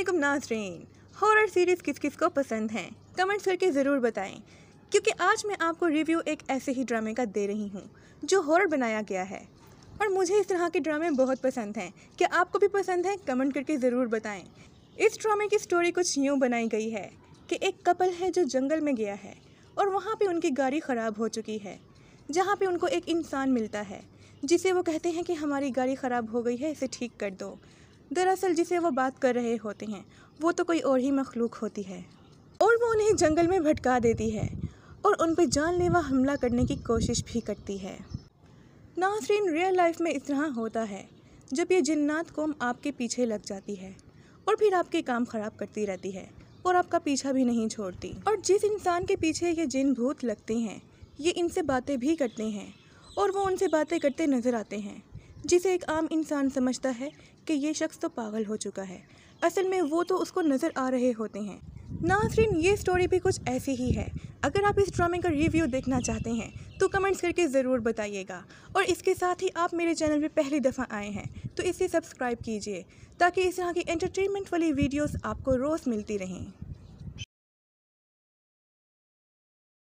असलम नाजरीन horror series किस किस को पसंद है कमेंट्स करके ज़रूर बताएं क्योंकि आज मैं आपको रिव्यू एक ऐसे ही ड्रामे का दे रही हूँ जो हॉरर बनाया गया है और मुझे इस तरह के ड्रामे बहुत पसंद हैं क्या आपको भी पसंद है कमेंट करके ज़रूर बताएं इस ड्रामे की स्टोरी कुछ यूँ बनाई गई है कि एक कपल है जो जंगल में गया है और वहाँ पर उनकी गाड़ी ख़राब हो चुकी है जहाँ पर उनको एक इंसान मिलता है जिसे वो कहते हैं कि हमारी गाड़ी ख़राब हो गई है इसे ठीक कर दो दरअसल जिसे वो बात कर रहे होते हैं वो तो कोई और ही मखलूक होती है और वो उन्हें जंगल में भटका देती है और उन पर जानलेवा हमला करने की कोशिश भी करती है नासरीन रियल लाइफ में इस तरह होता है जब ये जिन्नात कौम आपके पीछे लग जाती है और फिर आपके काम ख़राब करती रहती है और आपका पीछा भी नहीं छोड़ती और जिस इंसान के पीछे ये जिन भूत लगते हैं ये इनसे बातें भी करते हैं और वो उनसे बातें करते नज़र आते हैं जिसे एक आम इंसान समझता है कि ये शख्स तो पागल हो चुका है असल में वो तो उसको नज़र आ रहे होते हैं नासरीन ये स्टोरी भी कुछ ऐसी ही है अगर आप इस ड्रामे का रिव्यू देखना चाहते हैं तो कमेंट्स करके ज़रूर बताइएगा और इसके साथ ही आप मेरे चैनल पर पहली दफ़ा आए हैं तो इसे सब्सक्राइब कीजिए ताकि इस तरह की एंटरटेनमेंट वाली वीडियोस आपको रोज़ मिलती रहें